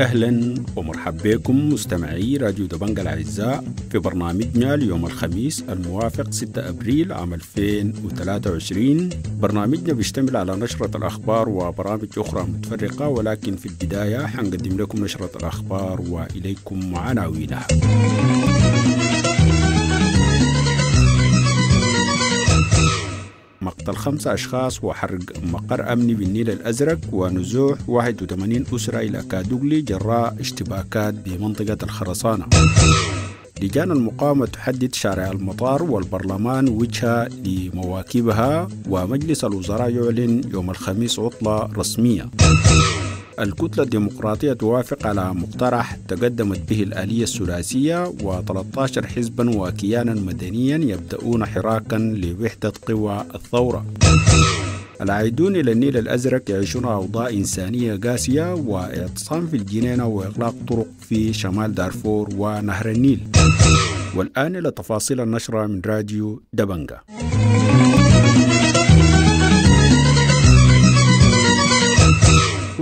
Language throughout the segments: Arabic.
أهلا ومرحبا بكم مستمعي راديو دبنجا الأعزاء في برنامجنا اليوم الخميس الموافق 6 أبريل عام 2023 برنامجنا بيشتمل على نشرة الأخبار وبرامج أخرى متفرقة ولكن في البداية حنقدم لكم نشرة الأخبار وإليكم عناوينها قتل خمسة أشخاص وحرق مقر أمني بالنيل الأزرق ونزوح 81 أسرة إلى كادوغلي جراء اشتباكات بمنطقة الخرسانة لجان المقاومة تحدد شارع المطار والبرلمان وجهة لمواكبها ومجلس الوزراء يعلن يوم الخميس عطلة رسمية الكتلة الديمقراطية توافق على مقترح تقدمت به الآلية الثلاثية و13 حزبا وكيانا مدنيا يبدأون حراكا لوحدة قوى الثورة العائدون إلى النيل الأزرق يعيشون أوضاع إنسانية قاسية واعتصام في الجنينة وإغلاق طرق في شمال دارفور ونهر النيل والآن إلى تفاصيل النشرة من راديو دبنجا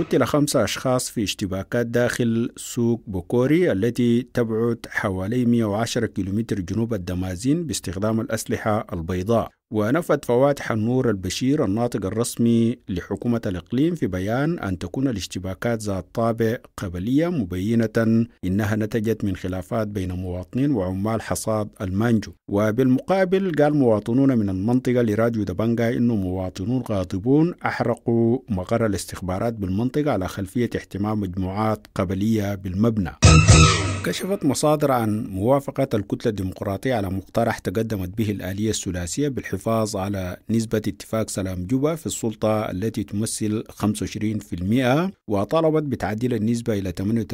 قتل خمسة أشخاص في اشتباكات داخل سوق بوكوري التي تبعد حوالي 110 كيلومتر جنوب الدمازين باستخدام الأسلحة البيضاء ونفت فواتح النور البشير الناطق الرسمي لحكومة الإقليم في بيان أن تكون الاشتباكات ذات طابع قبلية مبينة إنها نتجت من خلافات بين مواطنين وعمال حصاد المانجو وبالمقابل قال مواطنون من المنطقة لراديو دبنجا إنه مواطنون غاضبون أحرقوا مقر الاستخبارات بالمنطقة على خلفية احتمال مجموعات قبلية بالمبنى كشفت مصادر عن موافقة الكتلة الديمقراطية على مقترح تقدمت به الآلية الثلاثية بالحفاظ على نسبة اتفاق سلام جوبا في السلطة التي تمثل 25% وطالبت بتعديل النسبة إلى 38%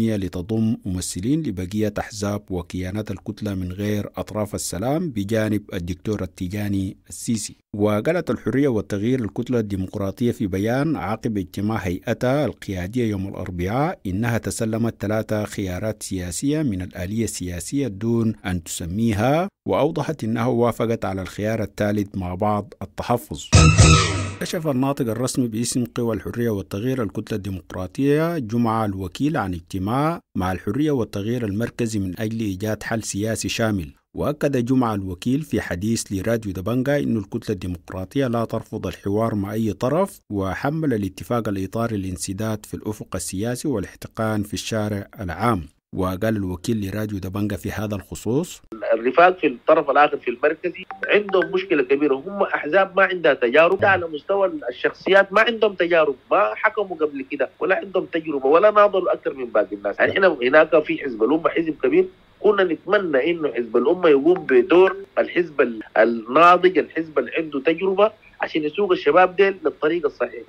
لتضم ممثلين لبقية أحزاب وكيانات الكتلة من غير أطراف السلام بجانب الدكتور التيجاني السيسي وقالت الحرية والتغيير الكتلة الديمقراطية في بيان عقب اجتماع هيئتها القيادية يوم الأربعاء إنها تسلمت ثلاثة خيارات قرارات سياسية من الآلية السياسية دون أن تسميها وأوضحت أنها وافقت على الخيار الثالث مع بعض التحفظ كشف الناطق الرسمي باسم قوى الحرية والتغيير الكتلة الديمقراطية جمعة الوكيل عن اجتماع مع الحرية والتغيير المركزي من أجل إيجاد حل سياسي شامل وأكد جمعة الوكيل في حديث لراديو دبنجا أن الكتلة الديمقراطية لا ترفض الحوار مع أي طرف وحمل الاتفاق الإطار الانسداد في الأفق السياسي والاحتقان في الشارع العام وقال الوكيل لراديو دبنجا في هذا الخصوص الرفاق في الطرف الاخر في المركزي عندهم مشكله كبيره هم احزاب ما عندها تجارب نعم. على مستوى الشخصيات ما عندهم تجارب ما حكموا قبل كده ولا عندهم تجربه ولا ناضلوا اكثر من باقي الناس يعني احنا هناك في حزب الامه حزب كبير كنا نتمنى انه حزب الامه يقوم بدور الحزب الناضج الحزب اللي عنده تجربه عشان يسوق الشباب ديل للطريق الصحيح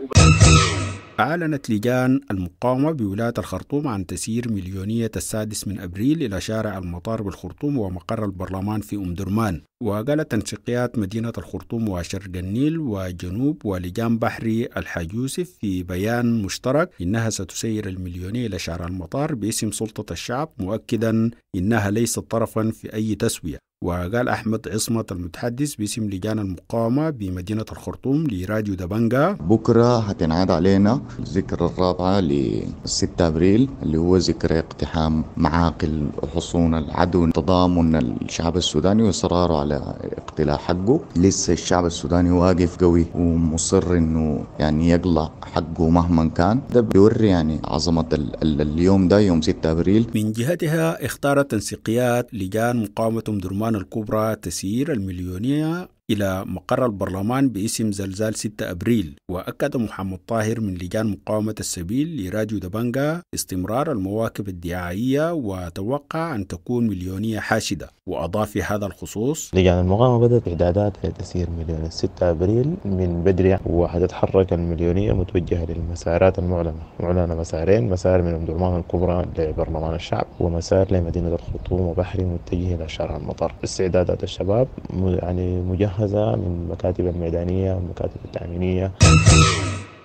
أعلنت لجان المقاومة بولاية الخرطوم عن تسيير مليونية السادس من أبريل إلى شارع المطار بالخرطوم ومقر البرلمان في أم درمان وقالت تنسيقيات مدينة الخرطوم وشرق النيل وجنوب ولجان بحري الحاج يوسف في بيان مشترك إنها ستسير المليونية إلى شارع المطار باسم سلطة الشعب مؤكدا إنها ليست طرفا في أي تسوية وقال أحمد عصمت المتحدث باسم لجان المقاومة بمدينة الخرطوم لراديو دبنجا بكرة هتنعاد علينا الذكرى الرابعة ل 6 أبريل اللي هو ذكرى اقتحام معاقل حصون العدو تضامن الشعب السوداني وإصراره على اقتلاع حقه لسه الشعب السوداني واقف قوي ومصر إنه يعني يقلع حقه مهما كان ده بيوري يعني عظمة اليوم ده يوم 6 أبريل من جهتها اختارت تنسيقيات لجان مقاومة درمان عمان الكبرى تسير المليونية إلى مقر البرلمان باسم زلزال 6 أبريل وأكد محمد طاهر من لجان مقاومة السبيل لراديو دبنجا استمرار المواكب الدعائية وتوقع أن تكون مليونية حاشدة وأضاف في هذا الخصوص لجان المقاومة بدأت إعدادات لتسيير مليون 6 أبريل من بدري وحتتحرك المليونية متوجهة للمسارات المعلنة معلنة مسارين مسار من أم درمان الكبرى لبرلمان الشعب ومسار لمدينة الخرطوم وبحري متجه إلى شارع المطر استعدادات الشباب يعني مجهزة مجهزة من مكاتب الميدانية والمكاتب التأمينية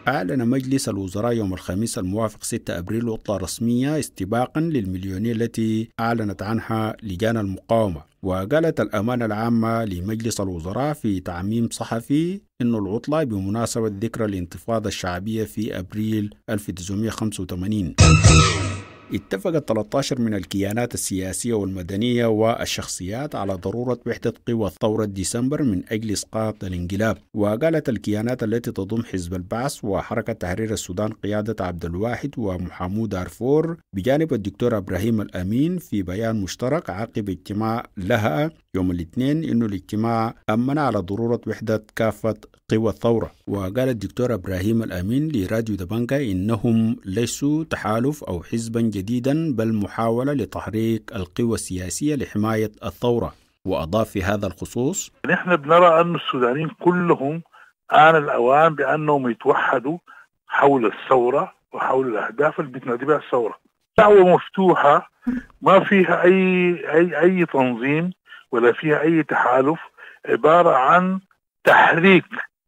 أعلن مجلس الوزراء يوم الخميس الموافق 6 أبريل عطلة رسمية استباقا للمليونية التي أعلنت عنها لجان المقاومة وقالت الأمانة العامة لمجلس الوزراء في تعميم صحفي أن العطلة بمناسبة ذكرى الانتفاضة الشعبية في أبريل 1985 اتفقت 13 من الكيانات السياسية والمدنية والشخصيات على ضرورة وحدة قوى ثورة ديسمبر من أجل إسقاط الانقلاب وقالت الكيانات التي تضم حزب البعث وحركة تحرير السودان قيادة عبد الواحد ومحامو دارفور بجانب الدكتور إبراهيم الأمين في بيان مشترك عقب اجتماع لها يوم الاثنين انه الاجتماع امن على ضروره وحده كافه قوى الثوره وقال الدكتور ابراهيم الامين لراديو دبانكا انهم ليسوا تحالف او حزبا جديدا بل محاوله لتحريك القوى السياسيه لحمايه الثوره واضاف في هذا الخصوص نحن بنرى ان السودانيين كلهم آن الأوان بأنهم يتوحدوا حول الثورة وحول الأهداف اللي بتنادي بها الثورة دعوة مفتوحة ما فيها أي أي أي تنظيم ولا فيها أي تحالف عبارة عن تحريك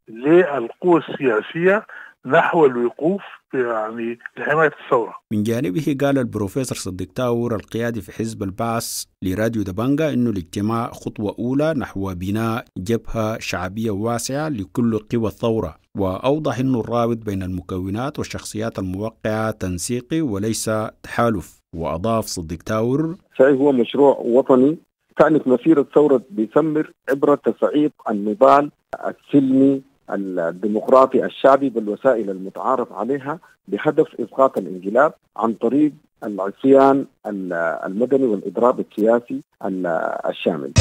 للقوى السياسية نحو الوقوف يعني لحماية الثورة من جانبه قال البروفيسور صديق تاور القيادي في حزب البعث لراديو دبانجا أنه الاجتماع خطوة أولى نحو بناء جبهة شعبية واسعة لكل قوى الثورة وأوضح أنه الرابط بين المكونات والشخصيات الموقعة تنسيقي وليس تحالف وأضاف صديق تاور هو مشروع وطني كانت مسيرة ثورة ديسمبر عبر تصعيد النضال السلمي الديمقراطي الشعبي بالوسائل المتعارف عليها بهدف اسقاط الانقلاب عن طريق العصيان المدني والاضراب السياسي الشامل.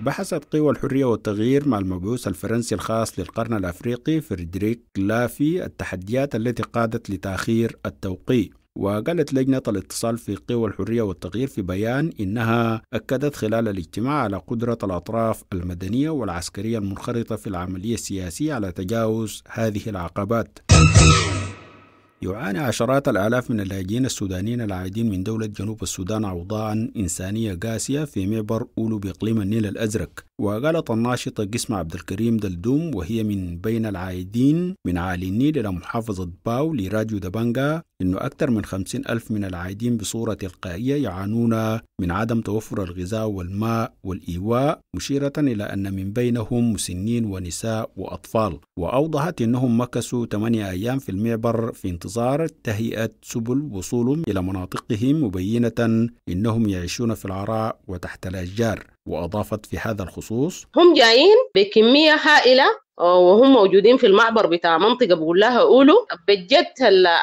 بحثت قوى الحرية والتغيير مع المبعوث الفرنسي الخاص للقرن الأفريقي فريدريك لافي التحديات التي قادت لتأخير التوقيع وقالت لجنة الاتصال في قوى الحرية والتغيير في بيان إنها أكدت خلال الاجتماع على قدرة الأطراف المدنية والعسكرية المنخرطة في العملية السياسية على تجاوز هذه العقبات يعاني عشرات الآلاف من اللاجئين السودانيين العائدين من دولة جنوب السودان أوضاعا إنسانية قاسية في معبر أولو بإقليم النيل الأزرق وقالت الناشطة قسم عبد الكريم دلدوم وهي من بين العائدين من عالي النيل إلى محافظة باو لراديو دبانجا إنه أكثر من خمسين ألف من العايدين بصورة تلقائية يعانون من عدم توفر الغذاء والماء والإيواء مشيرة إلى أن من بينهم مسنين ونساء وأطفال وأوضحت أنهم مكثوا 8 أيام في المعبر في انتظار تهيئة سبل وصولهم إلى مناطقهم مبينة أنهم يعيشون في العراء وتحت الأشجار وأضافت في هذا الخصوص هم جايين بكمية هائلة آه، وهم موجودين في المعبر بتاع منطقة بقول لها أولو بجد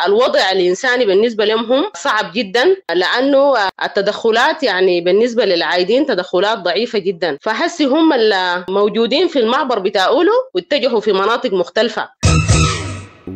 الوضع الإنساني بالنسبة لهم هم صعب جدا لأنه التدخلات يعني بالنسبة للعايدين تدخلات ضعيفة جدا فحسي هم الموجودين في المعبر بتاع أولو واتجهوا في مناطق مختلفة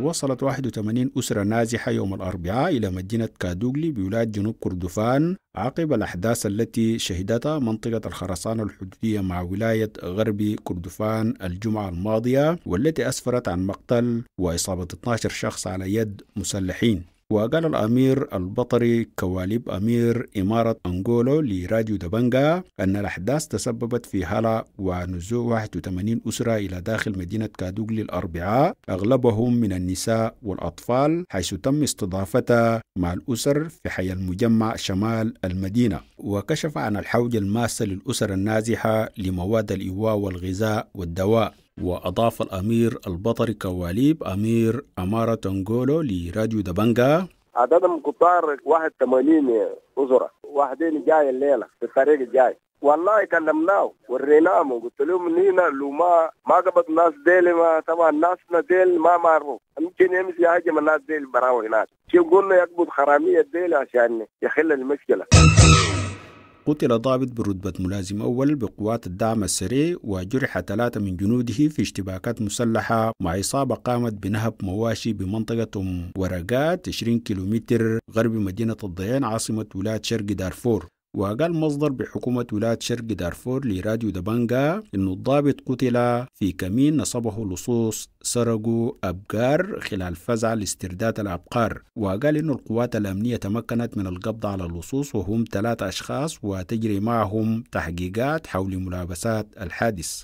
وصلت 81 أسرة نازحة يوم الأربعاء إلى مدينة كادوغلي بولاية جنوب كردفان عقب الأحداث التي شهدتها منطقة الخرسانة الحدودية مع ولاية غربي كردفان الجمعة الماضية والتي أسفرت عن مقتل وإصابة 12 شخص على يد مسلحين وقال الأمير البطري كواليب أمير إمارة أنغولو لراديو دبنجا أن الأحداث تسببت في هلع ونزوء 81 أسرة إلى داخل مدينة كادوغلي الأربعاء أغلبهم من النساء والأطفال حيث تم استضافتها مع الأسر في حي المجمع شمال المدينة وكشف عن الحوجة الماسة للأسر النازحة لمواد الإيواء والغذاء والدواء وأضاف الأمير البطري كواليب أمير أمارة تونغولو لراديو دبنجا عددهم كتار 81 أزرة واحدين جاي الليلة في الطريق الجاي والله كلمناه وريناهم وقلت لهم نينا لو ما ما قبض ناس ديل ما طبعا ناس ديل ما معروف يمكن يمشي يهاجم الناس ديل براو هناك شو قلنا يقبض خرامية ديل عشان يحل المشكلة قتل ضابط برتبة ملازم أول بقوات الدعم السريع وجرح ثلاثة من جنوده في اشتباكات مسلحة مع إصابة قامت بنهب مواشي بمنطقة أم ورقات 20 كيلومتر غرب مدينة الضيان عاصمة ولاية شرق دارفور وقال مصدر بحكومة ولاية شرق دارفور لراديو دبانجا إنه الضابط قتل في كمين نصبه لصوص سرقوا أبقار خلال فزع لاسترداد الأبقار وقال إنه القوات الأمنية تمكنت من القبض على اللصوص وهم ثلاثة أشخاص وتجري معهم تحقيقات حول ملابسات الحادث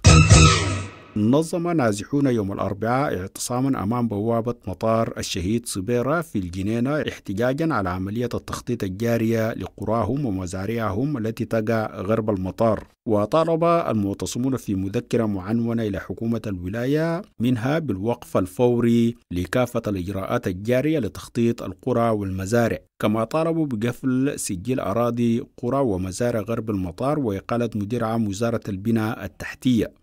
نظم نازحون يوم الأربعاء اعتصاما أمام بوابة مطار الشهيد صبيرة في الجنينة احتجاجا على عملية التخطيط الجارية لقراهم ومزارعهم التي تقع غرب المطار وطالب المعتصمون في مذكرة معنونة إلى حكومة الولاية منها بالوقف الفوري لكافة الإجراءات الجارية لتخطيط القرى والمزارع كما طالبوا بقفل سجل أراضي قرى ومزارع غرب المطار وإقالة مدير عام وزارة البناء التحتية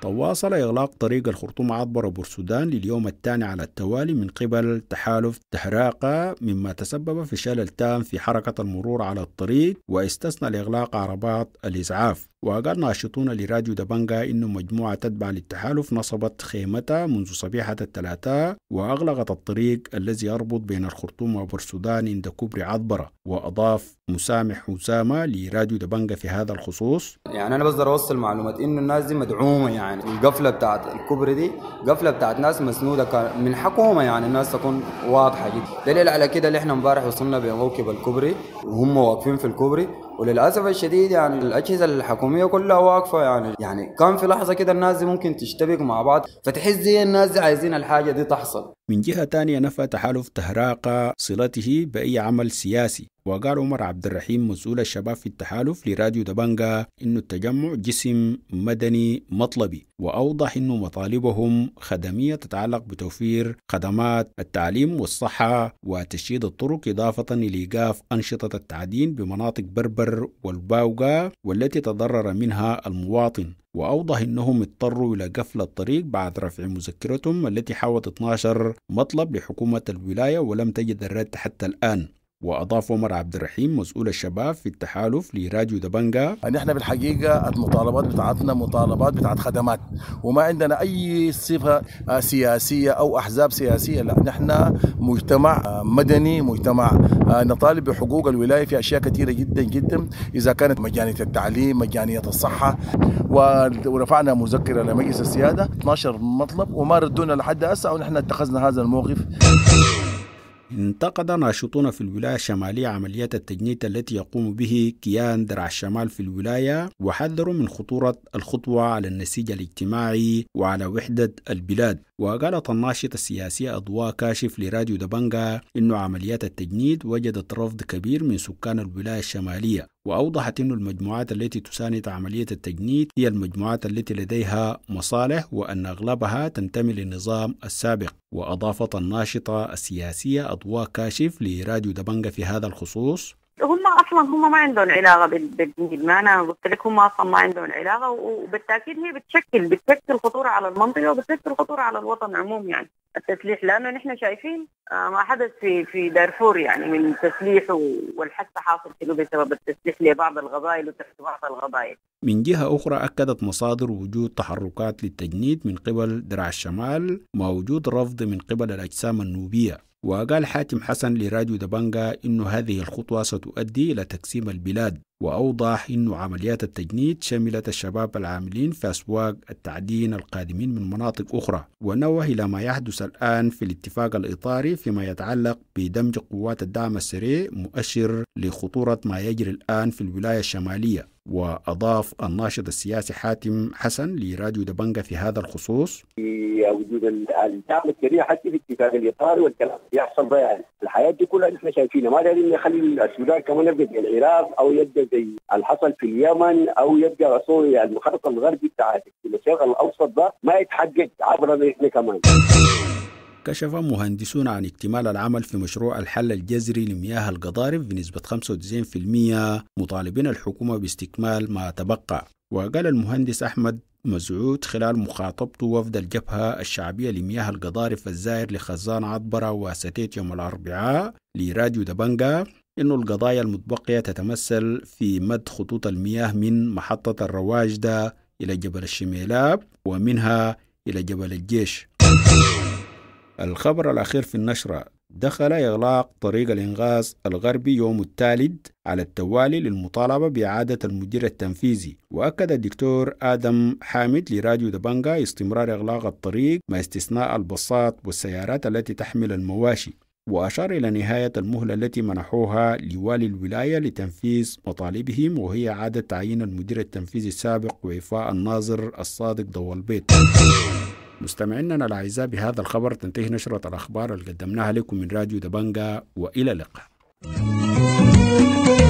تواصل إغلاق طريق الخرطوم عبر بورسودان لليوم الثاني على التوالي من قبل تحالف تحراقة مما تسبب في شلل تام في حركة المرور على الطريق واستثنى لإغلاق عربات الإسعاف وقال ناشطون لراديو دبنجا إن مجموعة تتبع للتحالف نصبت خيمتها منذ صبيحة الثلاثاء وأغلقت الطريق الذي يربط بين الخرطوم وبرسودان عند كوبري عذبرة وأضاف مسامح أسامة لراديو دبنجا في هذا الخصوص يعني أنا بقدر أوصل معلومات إنه الناس دي مدعومة يعني القفلة بتاعت الكوبري دي قفلة بتاعت ناس مسنودة من حكومة يعني الناس تكون واضحة جدا دليل على كده اللي احنا امبارح وصلنا بموكب الكوبري وهم واقفين في الكوبري وللاسف الشديد يعني الاجهزه الحكوميه كلها واقفه يعني يعني كان في لحظه كده الناس دي ممكن تشتبك مع بعض فتحس زي الناس دي عايزين الحاجه دي تحصل من جهه ثانيه نفى تحالف تهراقه صلته باي عمل سياسي وقال عمر عبد الرحيم مسؤول الشباب في التحالف لراديو دبانجا إن التجمع جسم مدني مطلبي وأوضح أن مطالبهم خدمية تتعلق بتوفير خدمات التعليم والصحة وتشييد الطرق إضافة لإيقاف أنشطة التعدين بمناطق بربر والباوغا والتي تضرر منها المواطن وأوضح أنهم اضطروا إلى قفل الطريق بعد رفع مذكرتهم التي حاولت 12 مطلب لحكومة الولاية ولم تجد الرد حتى الآن وأضاف عمر عبد الرحيم مسؤول الشباب في التحالف لراديو دبنجا نحن يعني بالحقيقة المطالبات بتاعتنا مطالبات بتاعت خدمات وما عندنا أي صفة آه، سياسية أو أحزاب سياسية لا نحن مجتمع آه، مدني مجتمع آه، نطالب بحقوق الولاية في أشياء كثيرة جدا جدا إذا كانت مجانية التعليم مجانية الصحة ورفعنا مذكرة لمجلس السيادة 12 مطلب وما ردونا لحد هسه ونحن اتخذنا هذا الموقف انتقد ناشطون في الولاية الشمالية عمليات التجنيد التي يقوم به كيان درع الشمال في الولاية وحذروا من خطورة الخطوة على النسيج الاجتماعي وعلى وحدة البلاد وقالت الناشطة السياسية أضواء كاشف لراديو دبنغا أن عمليات التجنيد وجدت رفض كبير من سكان الولاية الشمالية وأوضحت أن المجموعات التي تساند عملية التجنيد هي المجموعات التي لديها مصالح وأن أغلبها تنتمي للنظام السابق وأضافت الناشطة السياسية أضواء كاشف لراديو دبنغا في هذا الخصوص هم اصلا هم ما عندهم علاقه بالجنيد ما انا قلت لك هم اصلا ما عندهم علاقه وبالتاكيد هي بتشكل بتشكل خطوره على المنطقه وبتشكل خطوره على الوطن عموم يعني التسليح لانه نحن شايفين آه، ما حدث في في دارفور يعني من تسليح والحث حاصل كله بسبب التسليح لبعض القبائل وتحت بعض القبائل. من جهه اخرى اكدت مصادر وجود تحركات للتجنيد من قبل درع الشمال ووجود رفض من قبل الاجسام النوبيه وقال حاتم حسن لراديو دبانجا إن هذه الخطوة ستؤدي إلى تقسيم البلاد وأوضح أن عمليات التجنيد شملت الشباب العاملين في أسواق التعدين القادمين من مناطق أخرى ونوه إلى ما يحدث الآن في الاتفاق الإطاري فيما يتعلق بدمج قوات الدعم السريع مؤشر لخطورة ما يجري الآن في الولاية الشمالية وأضاف الناشط السياسي حاتم حسن لراديو دبنجة في هذا الخصوص في وجود الدعم السريع حتى في اتفاق الاطار والكلام يحصل ضياع الحياه دي كلها نحن شايفينها ما دارين نخلي السودان كمان يبقى زي العراق او يبقى زي اللي حصل في اليمن او يبقى سوريا المخطط الغربي بتاع الشرق الاوسط ده ما يتحقق عبر احنا كمان كشف مهندسون عن اكتمال العمل في مشروع الحل الجذري لمياه القضارف بنسبة 95% مطالبين الحكومة باستكمال ما تبقى وقال المهندس أحمد مزعود خلال مخاطبته وفد الجبهة الشعبية لمياه القضارف الزائر لخزان عطبرة وستيت يوم الأربعاء لراديو دبنجا أن القضايا المتبقية تتمثل في مد خطوط المياه من محطة الرواجدة إلى جبل الشميلاب ومنها إلى جبل الجيش الخبر الأخير في النشرة دخل إغلاق طريق الإنغاز الغربي يوم التالد على التوالي للمطالبة بإعادة المدير التنفيذي وأكد الدكتور آدم حامد لراديو دبانجا استمرار إغلاق الطريق مع استثناء الباصات والسيارات التي تحمل المواشي وأشار إلى نهاية المهلة التي منحوها لوالي الولاية لتنفيذ مطالبهم وهي إعادة تعيين المدير التنفيذي السابق وإعفاء الناظر الصادق ضوالبيت مستمعينا الأعزاء بهذا الخبر تنتهي نشرة الأخبار اللي قدمناها لكم من راديو دبنجا وإلى اللقاء